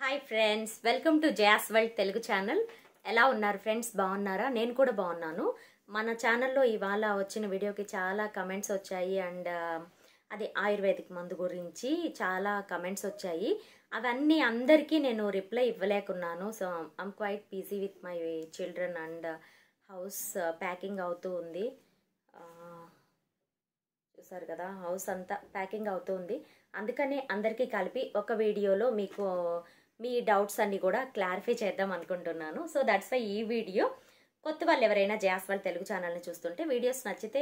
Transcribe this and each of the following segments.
hi friends welcome to Jaya's world Telugu channel ఎలా ఉన్నారు friends బాగున్నారా నేను కూడా బాగున్నాను మన ఛానల్లో ఇవాళ వచ్చిన వీడియోకి చాలా కమెంట్స్ వచ్చాయి అండ్ అది ఆయుర్వేదిక్ మందు గురించి చాలా కమెంట్స్ వచ్చాయి అవన్నీ అందరికీ నేను రిప్లై ఇవ్వలేకున్నాను so I'm quite busy with my children and house packing అవుతూ ఉంది చూసారు కదా హౌస్ అంతా ప్యాకింగ్ అవుతూ ఉంది అందుకనే అందరికీ కలిపి ఒక వీడియోలో మీకు మీ డౌట్స్ అన్నీ కూడా క్లారిఫై చేద్దాం అనుకుంటున్నాను సో దట్స్ వై ఈ వీడియో కొత్త వాళ్ళు ఎవరైనా జయాస్ వాళ్ళ తెలుగు ఛానల్ని చూస్తుంటే వీడియోస్ నచ్చితే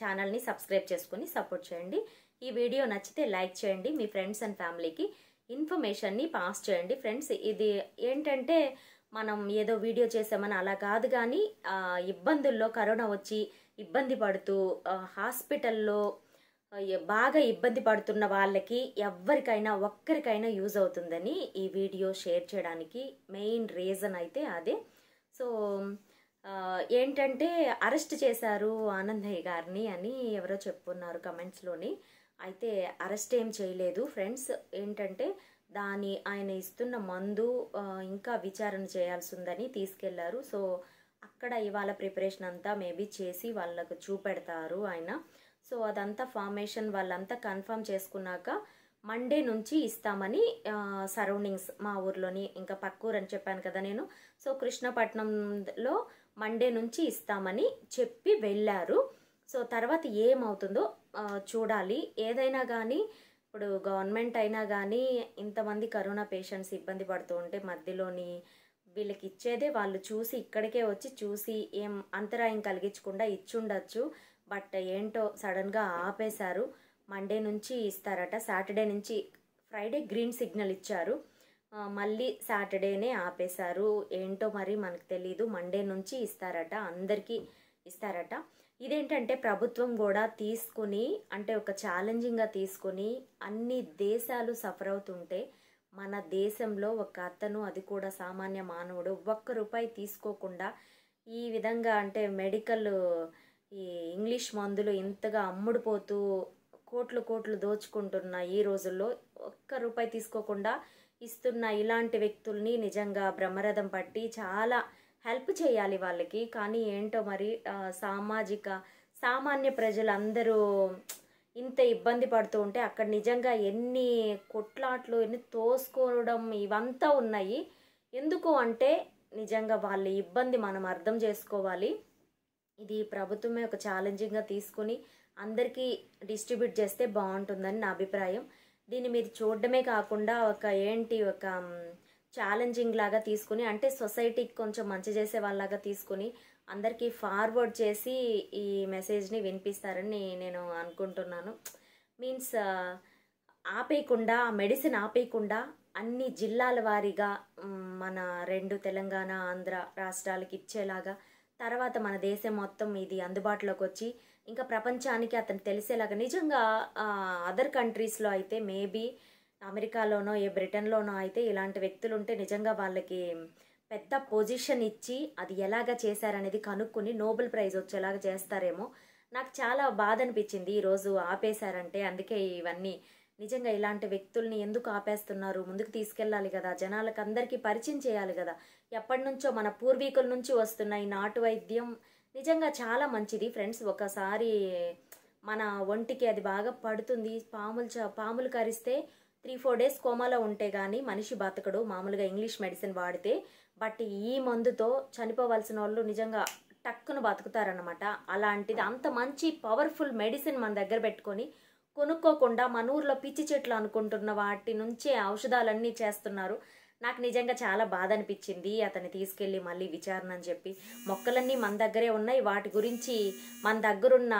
ఛానల్ని సబ్స్క్రైబ్ చేసుకుని సపోర్ట్ చేయండి ఈ వీడియో నచ్చితే లైక్ చేయండి మీ ఫ్రెండ్స్ అండ్ ఫ్యామిలీకి ఇన్ఫర్మేషన్ని పాస్ చేయండి ఫ్రెండ్స్ ఇది ఏంటంటే మనం ఏదో వీడియో చేసామని అలా కాదు కానీ ఇబ్బందుల్లో కరోనా వచ్చి ఇబ్బంది పడుతూ హాస్పిటల్లో బాగా ఇబ్బంది పడుతున్న వాళ్ళకి ఎవరికైనా ఒక్కరికైనా యూజ్ అవుతుందని ఈ వీడియో షేర్ చేయడానికి మెయిన్ రీజన్ అయితే అదే సో ఏంటంటే అరెస్ట్ చేశారు ఆనందయ్య గారిని అని ఎవరో చెప్పున్నారు కమెంట్స్లోని అయితే అరెస్ట్ ఏం చేయలేదు ఫ్రెండ్స్ ఏంటంటే దాని ఆయన ఇస్తున్న మందు ఇంకా విచారణ చేయాల్సి ఉందని తీసుకెళ్లారు సో అక్కడ ఇవాళ ప్రిపరేషన్ అంతా మేబీ చేసి వాళ్ళకు చూపెడతారు ఆయన సో అదంతా ఫార్మేషన్ వాళ్ళంతా కన్ఫర్మ్ చేసుకున్నాక మండే నుంచి ఇస్తామని సరౌండింగ్స్ మా ఊర్లోని ఇంకా పక్కూరు అని చెప్పాను కదా నేను సో కృష్ణపట్నంలో మండే నుంచి ఇస్తామని చెప్పి వెళ్ళారు సో తర్వాత ఏమవుతుందో చూడాలి ఏదైనా కానీ ఇప్పుడు గవర్నమెంట్ అయినా కానీ ఇంతమంది కరోనా పేషెంట్స్ ఇబ్బంది పడుతూ ఉంటే మధ్యలోని వీళ్ళకి ఇచ్చేదే వాళ్ళు చూసి ఇక్కడికే వచ్చి చూసి ఏం అంతరాయం కలిగించకుండా ఇచ్చుండచ్చు బట్ ఏంటో సడన్గా ఆపేశారు మండే నుంచి ఇస్తారట సాటర్డే నుంచి ఫ్రైడే గ్రీన్ సిగ్నల్ ఇచ్చారు మళ్ళీ సాటర్డేనే ఆపేశారు ఏంటో మరి మనకు తెలీదు మండే నుంచి ఇస్తారట అందరికీ ఇస్తారట ఇదేంటంటే ప్రభుత్వం కూడా తీసుకుని అంటే ఒక ఛాలెంజింగ్గా తీసుకుని అన్ని దేశాలు సఫర్ అవుతుంటే మన దేశంలో ఒక అతను అది కూడా సామాన్య మానవుడు ఒక్క రూపాయి తీసుకోకుండా ఈ విధంగా అంటే మెడికల్ ఈ ఇంగ్లీష్ మందులు ఇంతగా అమ్ముడుపోతూ కోట్లు కోట్లు దోచుకుంటున్న ఈ రోజుల్లో ఒక్క రూపాయి తీసుకోకుండా ఇస్తున్న ఇలాంటి వ్యక్తుల్ని నిజంగా బ్రహ్మరథం పట్టి చాలా హెల్ప్ చేయాలి వాళ్ళకి కానీ ఏంటో మరి సామాజిక సామాన్య ప్రజలందరూ ఇంత ఇబ్బంది పడుతూ ఉంటే అక్కడ నిజంగా ఎన్ని కొట్లాట్లు ఎన్ని తోసుకోవడం ఇవంతా ఉన్నాయి ఎందుకు అంటే నిజంగా వాళ్ళ ఇబ్బంది మనం అర్థం చేసుకోవాలి ఇది ప్రభుత్వమే ఒక ఛాలెంజింగ్గా తీసుకుని అందరికీ డిస్ట్రిబ్యూట్ చేస్తే బాగుంటుందని నా అభిప్రాయం దీన్ని మీరు చూడడమే కాకుండా ఒక ఏంటి ఒక ఛాలెంజింగ్ లాగా తీసుకుని అంటే సొసైటీకి కొంచెం మంచి చేసే వాళ్ళలాగా తీసుకుని అందరికీ ఫార్వర్డ్ చేసి ఈ మెసేజ్ని వినిపిస్తారని నేను అనుకుంటున్నాను మీన్స్ ఆపేయకుండా మెడిసిన్ ఆపేయకుండా అన్ని జిల్లాల వారీగా మన రెండు తెలంగాణ ఆంధ్ర రాష్ట్రాలకి ఇచ్చేలాగా తర్వాత మన దేశం మొత్తం ఇది అందుబాటులోకి వచ్చి ఇంకా ప్రపంచానికి అతను తెలిసేలాగా నిజంగా అదర్ కంట్రీస్లో అయితే మేబీ అమెరికాలోనో ఏ బ్రిటన్లోనో అయితే ఇలాంటి వ్యక్తులు ఉంటే నిజంగా వాళ్ళకి పెద్ద పొజిషన్ ఇచ్చి అది ఎలాగ చేశారనేది కనుక్కుని నోబెల్ ప్రైజ్ వచ్చేలాగా చేస్తారేమో నాకు చాలా బాధ అనిపించింది ఈరోజు ఆపేశారంటే అందుకే ఇవన్నీ నిజంగా ఇలాంటి వ్యక్తుల్ని ఎందుకు ఆపేస్తున్నారు ముందుకు తీసుకెళ్ళాలి కదా జనాలకు అందరికీ పరిచయం చేయాలి కదా ఎప్పటి నుంచో మన పూర్వీకుల నుంచి వస్తున్న ఈ నాటు వైద్యం నిజంగా చాలా మంచిది ఫ్రెండ్స్ ఒకసారి మన ఒంటికి అది బాగా పడుతుంది పాములు చ పాములు కరిస్తే త్రీ ఫోర్ డేస్ కోమాలో ఉంటే కానీ మనిషి బతకడు మామూలుగా ఇంగ్లీష్ మెడిసిన్ వాడితే బట్ ఈ మందుతో చనిపోవలసిన వాళ్ళు నిజంగా టక్కును బతుకుతారనమాట అలాంటిది అంత మంచి పవర్ఫుల్ మెడిసిన్ మన దగ్గర పెట్టుకొని కొనుక్కోకుండా మన ఊర్లో పిచ్చి చెట్లు అనుకుంటున్న వాటి నుంచే ఔషధాలన్నీ చేస్తున్నారు నాకు నిజంగా చాలా బాధ అనిపించింది అతన్ని తీసుకెళ్ళి మళ్ళీ విచారణ అని చెప్పి మొక్కలన్నీ మన దగ్గరే ఉన్నాయి వాటి గురించి మన దగ్గరున్న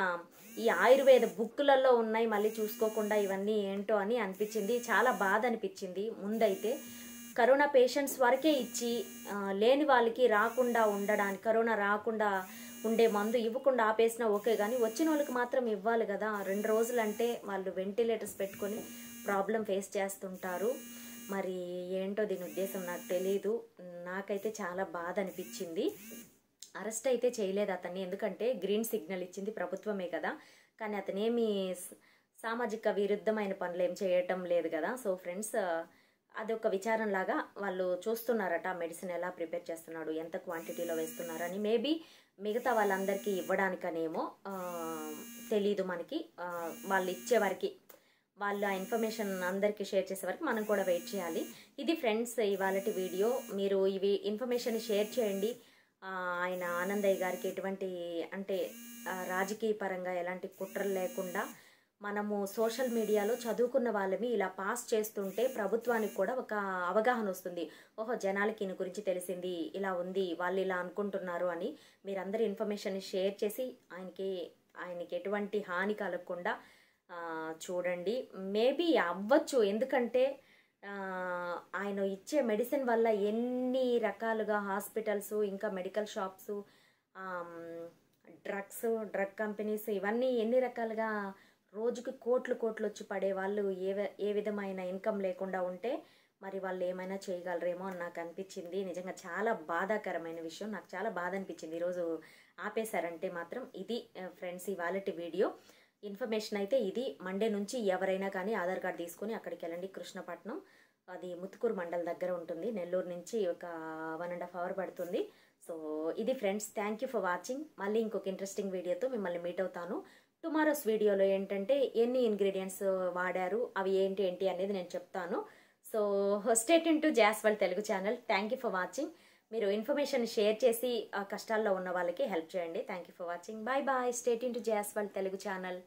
ఈ ఆయుర్వేద బుక్కులలో ఉన్నాయి మళ్ళీ చూసుకోకుండా ఇవన్నీ ఏంటో అని అనిపించింది చాలా బాధ అనిపించింది ముందైతే కరోనా పేషెంట్స్ వరకే ఇచ్చి లేని వాళ్ళకి రాకుండా ఉండడానికి కరోనా రాకుండా ఉండే మందు ఇవ్వకుండా ఆపేసినా ఓకే కానీ వచ్చిన వాళ్ళకి మాత్రం ఇవ్వాలి కదా రెండు రోజులంటే వాళ్ళు వెంటిలేటర్స్ పెట్టుకొని ప్రాబ్లం ఫేస్ చేస్తుంటారు మరి ఏంటో దీని ఉద్దేశం నాకు తెలీదు నాకైతే చాలా బాధ అనిపించింది అరెస్ట్ అయితే చేయలేదు అతన్ని ఎందుకంటే గ్రీన్ సిగ్నల్ ఇచ్చింది ప్రభుత్వమే కదా కానీ అతనేమి సామాజిక విరుద్ధమైన పనులు ఏం చేయటం లేదు కదా సో ఫ్రెండ్స్ అదొక విచారంలాగా వాళ్ళు చూస్తున్నారట మెడిసిన్ ఎలా ప్రిపేర్ చేస్తున్నాడు ఎంత క్వాంటిటీలో వేస్తున్నారని మేబీ మిగతా వాళ్ళందరికీ ఇవ్వడానికనేమో తెలీదు మనకి వాళ్ళు ఇచ్చే వాళ్ళు ఆ ఇన్ఫర్మేషన్ అందరికీ షేర్ చేసే వరకు మనం కూడా వెయిట్ చేయాలి ఇది ఫ్రెండ్స్ ఇవాళ వీడియో మీరు ఇవి ఇన్ఫర్మేషన్ షేర్ చేయండి ఆయన ఆనందయ్య గారికి ఎటువంటి అంటే రాజకీయ పరంగా ఎలాంటి కుట్రలు లేకుండా మనము సోషల్ మీడియాలో చదువుకున్న వాళ్ళని ఇలా పాస్ చేస్తుంటే ప్రభుత్వానికి కూడా ఒక అవగాహన వస్తుంది ఓహో జనాలకి ఈయన గురించి తెలిసింది ఇలా ఉంది వాళ్ళు ఇలా అనుకుంటున్నారు అని మీరందరూ ఇన్ఫర్మేషన్ని షేర్ చేసి ఆయనకి ఆయనకి ఎటువంటి హాని కలగకుండా చూడండి మేబీ అవ్వచ్చు ఎందుకంటే ఆయన ఇచ్చే మెడిసిన్ వల్ల ఎన్ని రకాలుగా హాస్పిటల్స్ ఇంకా medical shops drugs drug companies ఇవన్నీ ఎన్ని రకాలుగా రోజుకి కోట్లు కోట్లు వచ్చి పడే వాళ్ళు ఏ ఏ విధమైన ఇన్కమ్ లేకుండా ఉంటే మరి వాళ్ళు ఏమైనా చేయగలరేమో అని నాకు అనిపించింది నిజంగా చాలా బాధాకరమైన విషయం నాకు చాలా బాధ అనిపించింది ఈరోజు ఆపేశారంటే మాత్రం ఇది ఫ్రెండ్స్ ఇవాళటి వీడియో ఇన్ఫర్మేషన్ అయితే ఇది మండే నుంచి ఎవరైనా కానీ ఆధార్ కార్డు తీసుకొని అక్కడికి వెళ్ళండి కృష్ణపట్నం అది ముత్తుకూరు మండల్ దగ్గర ఉంటుంది నెల్లూరు నుంచి ఒక వన్ అండ్ హాఫ్ అవర్ పడుతుంది సో ఇది friends thank you for watching మళ్ళీ ఇంకొక ఇంట్రెస్టింగ్ వీడియోతో మిమ్మల్ని మీట్ అవుతాను టుమారోస్ వీడియోలో ఏంటంటే ఎన్ని ఇంగ్రీడియంట్స్ వాడారు అవి ఏంటి ఏంటి అనేది నేను చెప్తాను సో స్టేట్ Jaya's Jaya's world Telugu channel thank for watching మీరు ఇన్ఫర్మేషన్ షేర్ చేసి కష్టాల్లో ఉన్న వాళ్ళకి హెల్ప్ చేయండి thank for watching bye bye స్టేట్ ఇన్ జాస్ జాస్వల్ తెలుగు ఛానల్